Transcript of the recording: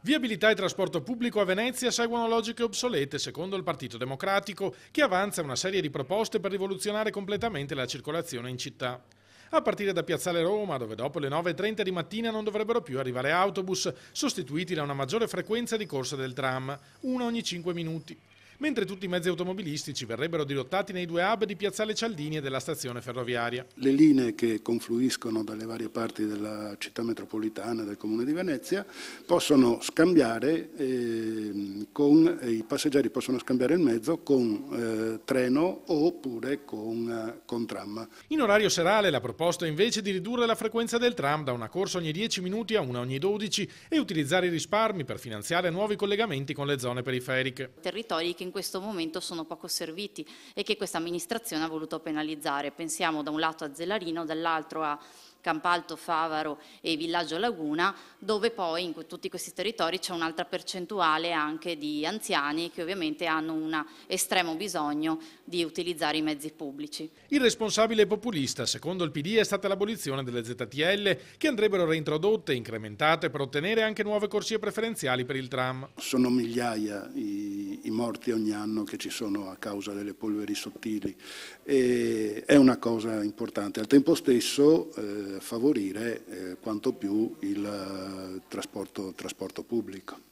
Viabilità e trasporto pubblico a Venezia seguono logiche obsolete, secondo il Partito Democratico, che avanza una serie di proposte per rivoluzionare completamente la circolazione in città. A partire da Piazzale Roma, dove dopo le 9.30 di mattina non dovrebbero più arrivare autobus, sostituiti da una maggiore frequenza di corsa del tram, una ogni 5 minuti mentre tutti i mezzi automobilistici verrebbero dirottati nei due hub di Piazzale Cialdini e della stazione ferroviaria. Le linee che confluiscono dalle varie parti della città metropolitana, del Comune di Venezia, possono scambiare ehm, eh, con, i passeggeri possono scambiare il mezzo con eh, treno oppure con, eh, con tram. In orario serale la proposta è invece di ridurre la frequenza del tram da una corsa ogni 10 minuti a una ogni 12 e utilizzare i risparmi per finanziare nuovi collegamenti con le zone periferiche. Territori che in questo momento sono poco serviti e che questa amministrazione ha voluto penalizzare. Pensiamo da un lato a Zellarino, dall'altro a Campalto, Favaro e Villaggio Laguna, dove poi in tutti questi territori c'è un'altra percentuale anche di anziani che ovviamente hanno un estremo bisogno di utilizzare i mezzi pubblici. Il responsabile populista, secondo il PD, è stata l'abolizione delle ZTL che andrebbero reintrodotte, incrementate per ottenere anche nuove corsie preferenziali per il tram. Sono migliaia i i morti ogni anno che ci sono a causa delle polveri sottili. E è una cosa importante. Al tempo stesso eh, favorire eh, quanto più il eh, trasporto, trasporto pubblico.